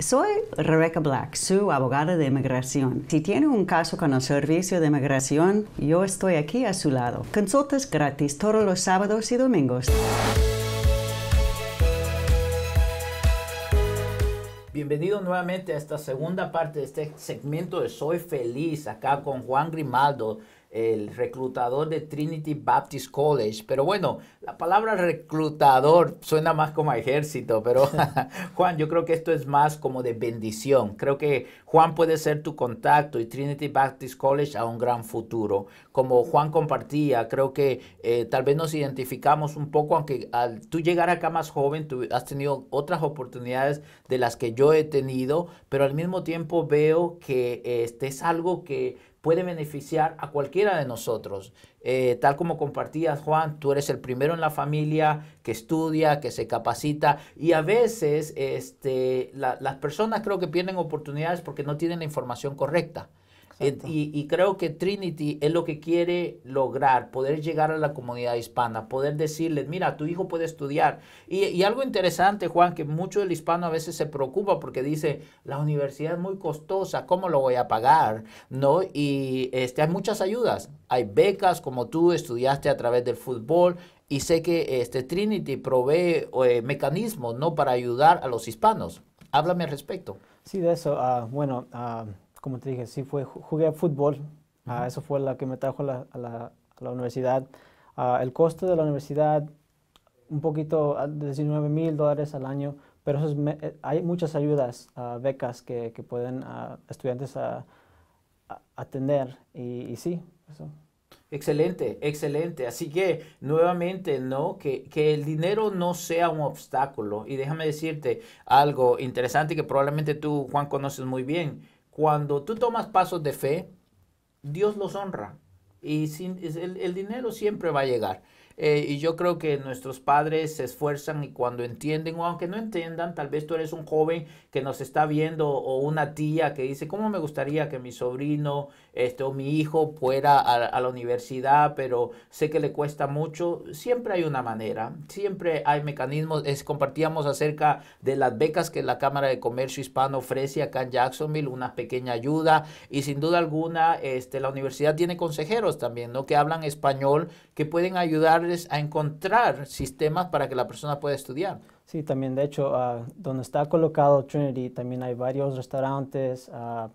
Soy Rebecca Black, su abogada de inmigración. Si tiene un caso con el servicio de inmigración, yo estoy aquí a su lado. Consultas gratis todos los sábados y domingos. Bienvenido nuevamente a esta segunda parte de este segmento de Soy Feliz, acá con Juan Grimaldo, el reclutador de Trinity Baptist College. Pero bueno, la palabra reclutador suena más como ejército, pero Juan, yo creo que esto es más como de bendición. Creo que Juan puede ser tu contacto y Trinity Baptist College a un gran futuro. Como Juan compartía, creo que eh, tal vez nos identificamos un poco, aunque al tú llegar acá más joven, tú has tenido otras oportunidades de las que yo he tenido, pero al mismo tiempo veo que eh, este es algo que puede beneficiar a cualquiera de nosotros. Eh, tal como compartías, Juan, tú eres el primero en la familia que estudia, que se capacita y a veces este, las personas creo que pierden oportunidades porque no tienen la información correcta. Eh, y, creo que Trinity es lo que quiere lograr, poder llegar a la comunidad hispana, poder decirles, mira, tu hijo puede estudiar. Y, algo interesante, Juan, que mucho del hispano a veces se preocupa porque dice, la universidad es muy costosa, ¿cómo lo voy a pagar? ¿No? Y este, hay muchas ayudas. Hay becas, como tú estudiaste a través del fútbol, y sé que este Trinity provee eh, mecanismos no para ayudar a los hispanos. Háblame al respecto. Sí, de eso. Ah, bueno, ah, como te dije, sí fue, jugué fútbol. Ah, eso fue la que me trajo la, a, la, universidad. Ah, el costo de la universidad, un poquito, 19 ah, mil dólares al año, pero eh, hay muchas ayudas, becas que, pueden estudiantes atender. Y, sí, eso. Excelente, excelente. Así que nuevamente, ¿no? Que, que, el dinero no sea un obstáculo. Y déjame decirte algo interesante que probablemente tú, Juan, conoces muy bien. Cuando tú tomas pasos de fe, Dios los honra. Y el dinero siempre va a llegar. Eh, y yo creo que nuestros padres se esfuerzan y cuando entienden, o aunque no entiendan, tal vez tú eres un joven que nos está viendo o una tía que dice, ¿cómo me gustaría que mi sobrino este, o mi hijo fuera a, la universidad, pero sé que le cuesta mucho? Siempre hay una manera, siempre hay mecanismos. Es, compartíamos acerca de las becas que la Cámara de Comercio Hispano ofrece acá en Jacksonville, una pequeña ayuda y sin duda alguna este, la universidad tiene consejeros también, ¿no? Que hablan español, que pueden ayudar a encontrar sistemas para que la persona pueda estudiar. Sí, también, de hecho, ah, donde está colocado Trinity, también hay varios restaurantes, ah,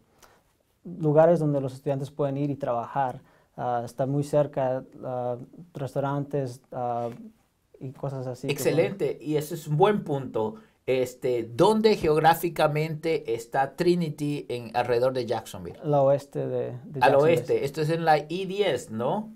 lugares donde los estudiantes pueden ir y trabajar. Ah, está muy cerca, restaurantes y cosas así. Excelente, y ese es un buen punto. Este, ¿Dónde geográficamente está Trinity en alrededor de Jacksonville? Al oeste de, Jacksonville. Al oeste. Esto es en la I-10, ¿no?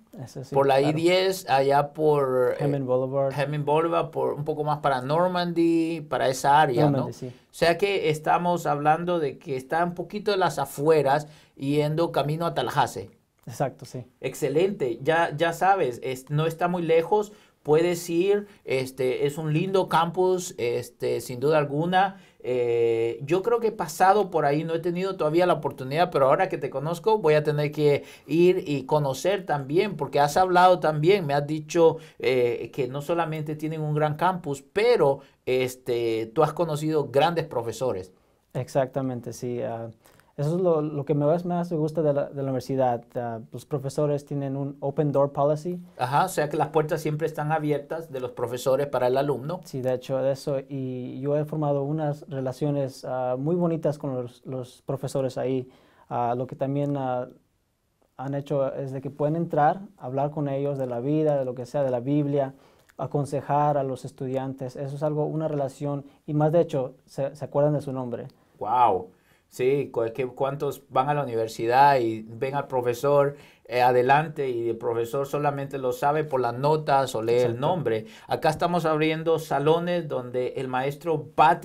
por la I-10, allá por... Eh, Hemming Boulevard. Hemming Boulevard, por un poco más para Normandy, para esa área, ¿no? O sea que estamos hablando de que está un poquito de las afueras yendo camino a Tallahassee. Exacto, sí. Excelente. Ya, ya sabes, no está muy lejos puedes ir, este, es un lindo campus, este, sin duda alguna. Eh, yo creo que he pasado por ahí, no he tenido todavía la oportunidad, pero ahora que te conozco voy a tener que ir y conocer también, porque has hablado también, me has dicho eh, que no solamente tienen un gran campus, pero este, tú has conocido grandes profesores. Exactamente, sí. Ah, eso es lo, lo que más, más me gusta de la, de la universidad. Ah, los profesores tienen un open door policy. Ajá, o sea que las puertas siempre están abiertas de los profesores para el alumno. Sí, de hecho, eso. Y yo he formado unas relaciones ah, muy bonitas con los, los profesores ahí. Ah, lo que también han hecho es de que pueden entrar, hablar con ellos de la vida, de lo que sea, de la Biblia aconsejar a los estudiantes, eso es algo, una relación, y más de hecho, se, se acuerdan de su nombre. ¡Wow! Sí, que cuántos van a la universidad y ven al profesor eh, adelante y el profesor solamente lo sabe por las notas o lee el nombre. Acá estamos abriendo salones donde el maestro va,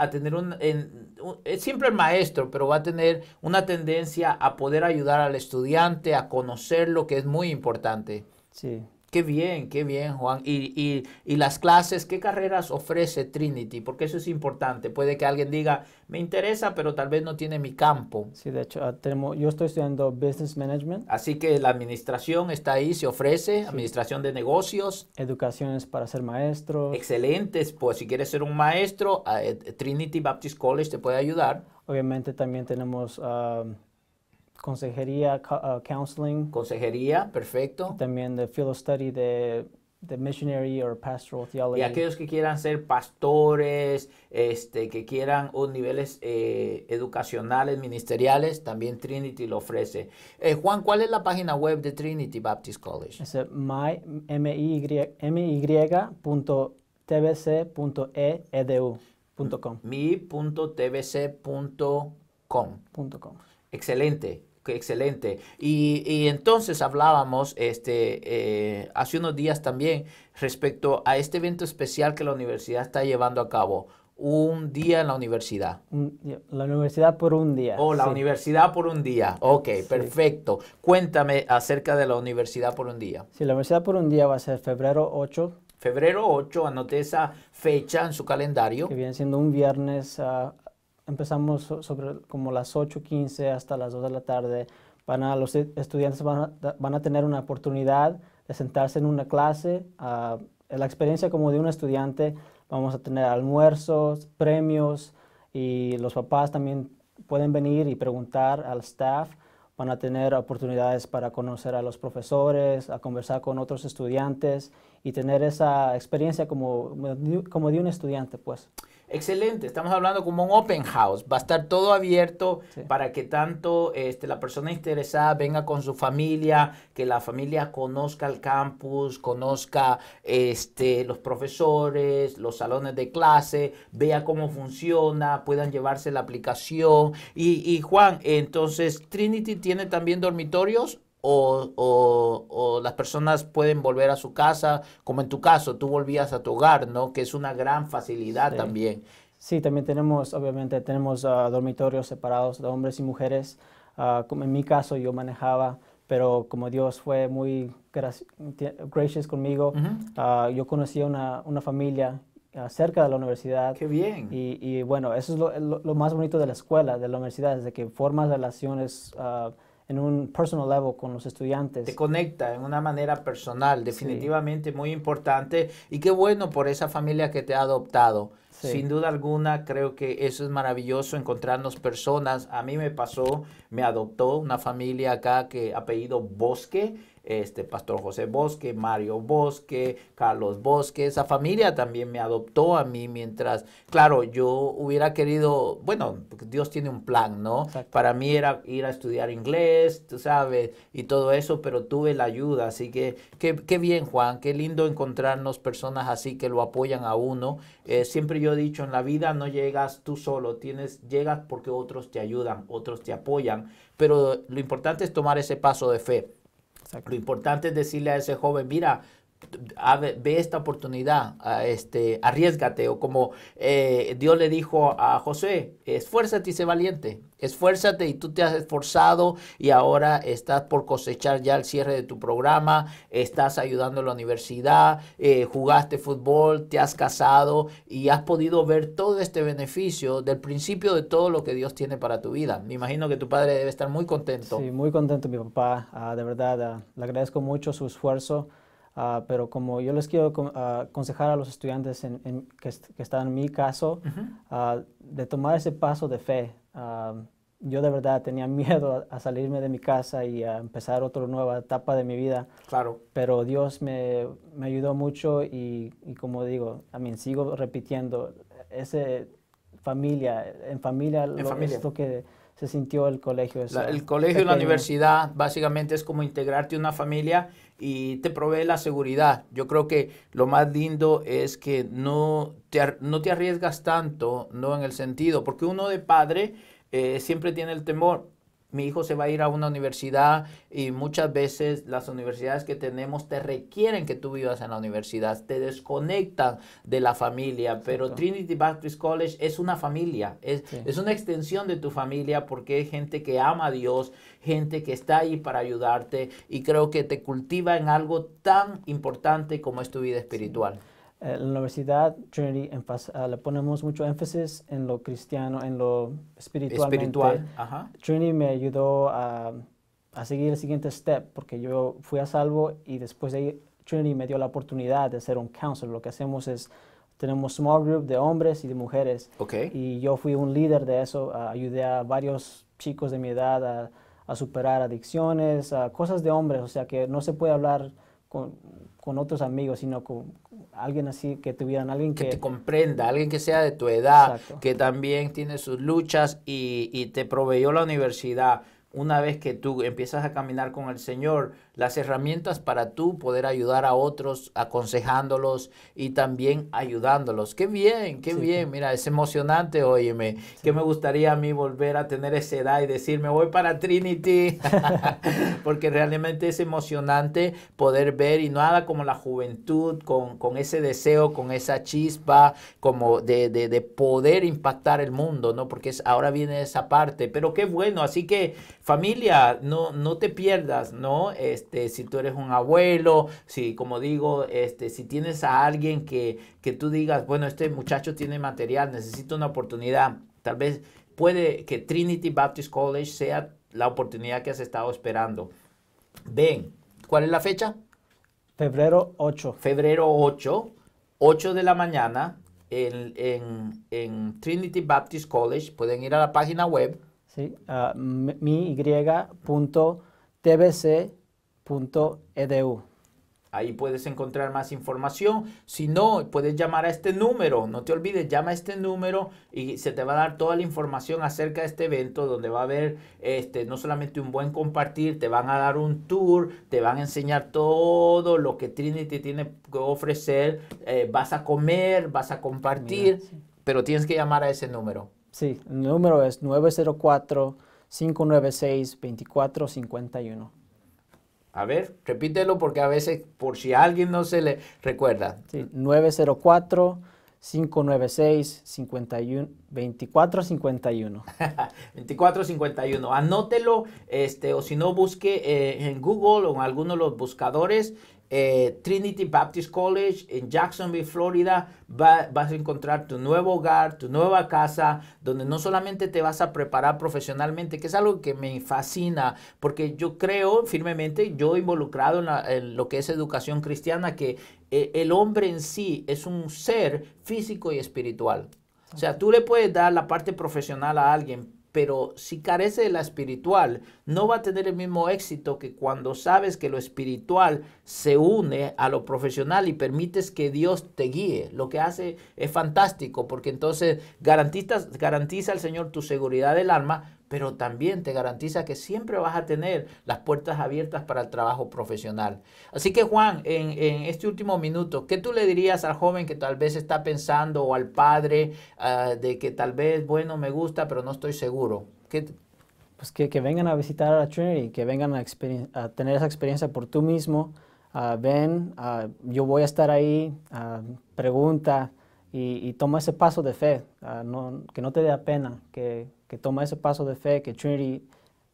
a tener un, es siempre el maestro, pero va a tener una tendencia a poder ayudar al estudiante a conocer lo que es muy importante. Sí, Qué bien, qué bien, Juan. Y, las clases, ¿qué carreras ofrece Trinity? Porque eso es importante. Puede que alguien diga, me interesa, pero tal vez no tiene mi campo. Sí, de hecho, ah, tenemos, yo estoy estudiando Business Management. Así que la administración está ahí, se ofrece, administración de negocios. Educaciones para ser maestro. Excelentes, pues si quieres ser un maestro, eh, Trinity Baptist College te puede ayudar. Obviamente también tenemos... Ah, Consejería uh, Counseling. Consejería, perfecto. También de Field Study de, de Missionary or Pastoral Theology. Y aquellos que quieran ser pastores, este, que quieran niveles eh, educacionales, ministeriales, también Trinity lo ofrece. Eh, Juan, ¿cuál es la página web de Trinity Baptist College? Es eh, mymy.tbc.edu.com mi.tbc.com Excelente excelente. Y, entonces hablábamos este, eh, hace unos días también respecto a este evento especial que la universidad está llevando a cabo. Un día en la universidad. La universidad por un día. Oh, la universidad por un día. Ok, perfecto. Cuéntame acerca de la universidad por un día. Sí, la universidad por un día va a ser febrero 8. Febrero 8, anote esa fecha en su calendario. Que viene siendo un viernes a... Ah, empezamos sobre como las 8.15 hasta las 2 de la tarde. Van a, los e-, estudiantes van a, van a, tener una oportunidad de sentarse en una clase, la experiencia como de un estudiante. Vamos a tener almuerzos, premios y los papás también pueden venir y preguntar al staff. Van a tener oportunidades para conocer a los profesores, a conversar con otros estudiantes y tener esa experiencia como, como de un estudiante, pues. Excelente, estamos hablando como un open house, va a estar todo abierto para que tanto este, la persona interesada venga con su familia, que la familia conozca el campus, conozca este, los profesores, los salones de clase, vea cómo funciona, puedan llevarse la aplicación. Y, y Juan, entonces, ¿Trinity tiene también dormitorios? o, las personas pueden volver a su casa, como en tu caso, tú volvías a tu hogar, ¿no? Que es una gran facilidad también. Sí, también tenemos, obviamente, tenemos ah, dormitorios separados de hombres y mujeres. Ah, como en mi caso, yo manejaba, pero como Dios fue muy gracious conmigo, ah, yo conocí a una, familia cerca de la universidad. ¡Qué bien! Y, bueno, eso es lo, más bonito de la escuela, de la universidad, es de que formas relaciones en un personal level con los estudiantes. Te conecta en una manera personal, definitivamente muy importante. Y qué bueno por esa familia que te ha adoptado. Sin duda alguna, creo que eso es maravilloso, encontrarnos personas. A mí me pasó, me adoptó una familia acá que apellido Bosque este Pastor José Bosque, Mario Bosque, Carlos Bosque, esa familia también me adoptó a mí mientras, claro, yo hubiera querido, bueno, Dios tiene un plan, ¿no? Para mí era ir a estudiar inglés, tú sabes, y todo eso, pero tuve la ayuda, así que qué, bien Juan, qué lindo encontrarnos personas así que lo apoyan a uno. Eh, siempre yo he dicho, en la vida no llegas tú solo, tienes, llegas porque otros te ayudan, otros te apoyan, pero lo importante es tomar ese paso de fe Exacto. Lo importante es decirle a ese joven, mira, ve esta oportunidad, este, arriesgate, o como eh, Dios le dijo a José, esfuérzate y sé valiente, esfuérzate y tú te has esforzado y ahora estás por cosechar ya el cierre de tu programa, estás ayudando a la universidad, eh, jugaste fútbol, te has casado y has podido ver todo este beneficio del principio de todo lo que Dios tiene para tu vida. Me imagino que tu padre debe estar muy contento. Sí, muy contento mi papá, ah, de verdad, ah, le agradezco mucho su esfuerzo. Ah, pero como yo les quiero ah, aconsejar a los estudiantes en, que, están en mi caso, ah, de tomar ese paso de fe. yo de verdad tenía miedo a, salirme de mi casa y a empezar otra nueva etapa de mi vida. Claro. Pero Dios me, ayudó mucho y, como digo, a mí sigo repitiendo, ese familia, en familia, lo, familia. lo que se sintió el colegio? el colegio y la universidad básicamente es como integrarte a una familia y te provee la seguridad. Yo creo que lo más lindo es que no te, no te arriesgas tanto, no en el sentido, porque uno de padre eh, siempre tiene el temor, mi hijo se va a ir a una universidad y muchas veces las universidades que tenemos te requieren que tú vivas en la universidad, te desconectan de la familia, pero Trinity Baptist College es una familia, es, una extensión de tu familia porque hay gente que ama a Dios, gente que está ahí para ayudarte y creo que te cultiva en algo tan importante como es tu vida espiritual. En eh, la universidad Trinity ah, le ponemos mucho énfasis en lo cristiano, en lo espiritual. Ajá. Trinity me ayudó a, a, seguir el siguiente step porque yo fui a salvo y después de ahí Trinity me dio la oportunidad de ser un counselor. Lo que hacemos es tenemos small group de hombres y de mujeres. Y yo fui un líder de eso, ayudé a varios chicos de mi edad a, a superar adicciones, a cosas de hombres, o sea que no se puede hablar con, otros amigos, sino con alguien así que tuvieran alguien que, te comprenda, alguien que sea de tu edad, que también tiene sus luchas y te proveyó la universidad. Una vez que tú empiezas a caminar con el Señor, las herramientas para tú poder ayudar a otros, aconsejándolos y también ayudándolos. Qué bien, qué bien, mira, es emocionante, óyeme, ¿Qué que me gustaría a mí volver a tener esa edad y decir, me voy para Trinity, porque realmente es emocionante poder ver y nada como la juventud, con, ese deseo, con esa chispa, como de, poder impactar el mundo, ¿no? Porque ahora viene esa parte, pero qué bueno, así que familia, no, no te pierdas, ¿no? Este, si tú eres un abuelo, si como digo, este, si tienes a alguien que, tú digas, bueno, este muchacho tiene material, necesita una oportunidad, tal vez puede que Trinity Baptist College sea la oportunidad que has estado esperando. Ven, ¿cuál es la fecha? Febrero 8. Febrero 8, 8 de la mañana en, Trinity Baptist College. Pueden ir a la página web. Sí, mi, edu Ahí puedes encontrar más información. Si no, puedes llamar a este número. No te olvides, llama a este número y se te va a dar toda la información acerca de este evento donde va a haber este, no solamente un buen compartir, te van a dar un tour, te van a enseñar todo lo que Trinity tiene que ofrecer. vas a comer, vas a compartir, pero tienes que llamar a ese número. Sí, el número es 904. 596-2451. A ver, repítelo porque a veces, por si alguien no se le recuerda. Sí, 904 596-2451. 2451. Anótelo, este, o si no, busque eh, en Google o en alguno de los buscadores. Eh, Trinity Baptist College en Jacksonville, Florida, vas a encontrar tu nuevo hogar, tu nueva casa, donde no solamente te vas a preparar profesionalmente, que es algo que me fascina, porque yo creo firmemente, yo involucrado en, en lo que es educación cristiana, que e, el hombre en sí es un ser físico y espiritual. O sea, tú le puedes dar la parte profesional a alguien, pero si carece de la espiritual, no va a tener el mismo éxito que cuando sabes que lo espiritual se une a lo profesional y permites que Dios te guíe. Lo que hace es fantástico, porque entonces garantiza, garantiza Señor tu seguridad del alma, pero también te garantiza que siempre vas a tener las puertas abiertas para el trabajo profesional. Así que Juan, en, este último minuto, ¿qué tú le dirías al joven que tal vez está pensando o al padre ah, de que tal vez, bueno, me gusta, pero no estoy seguro? pues que, vengan a visitar a la Trinity, que vengan a, tener esa experiencia por tú mismo. Ah, ven, ah, yo voy a estar ahí, pregunta y, toma ese paso de fe, que no te dé pena, que que toma ese paso de fe, que Trinity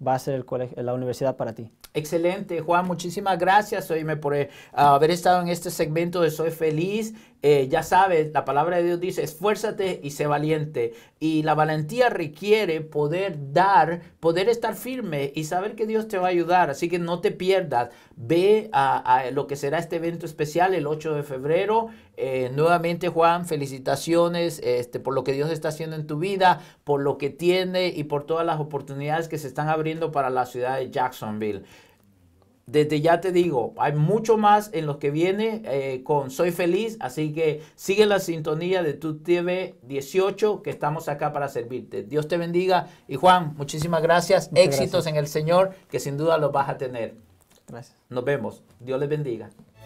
va a ser el colegio, la universidad para ti. Excelente, Juan, muchísimas gracias por eh, haber estado en este segmento de Soy Feliz. Eh, ya sabes, la palabra de Dios dice, esfuérzate y sé valiente. Y la valentía requiere poder dar, poder estar firme y saber que Dios te va a ayudar. Así que no te pierdas. Ve a, lo que será este evento especial el 8 de febrero. Eh, nuevamente, Juan, felicitaciones este, por lo que Dios está haciendo en tu vida, por lo que tiene y por todas las oportunidades que se están abriendo para la ciudad de Jacksonville desde ya te digo, hay mucho más en los que viene eh, con Soy Feliz, así que sigue la sintonía de tu TV 18 que estamos acá para servirte. Dios te bendiga y Juan, muchísimas gracias, éxitos en el Señor que sin duda los vas a tener. Gracias. Nos vemos, Dios les bendiga.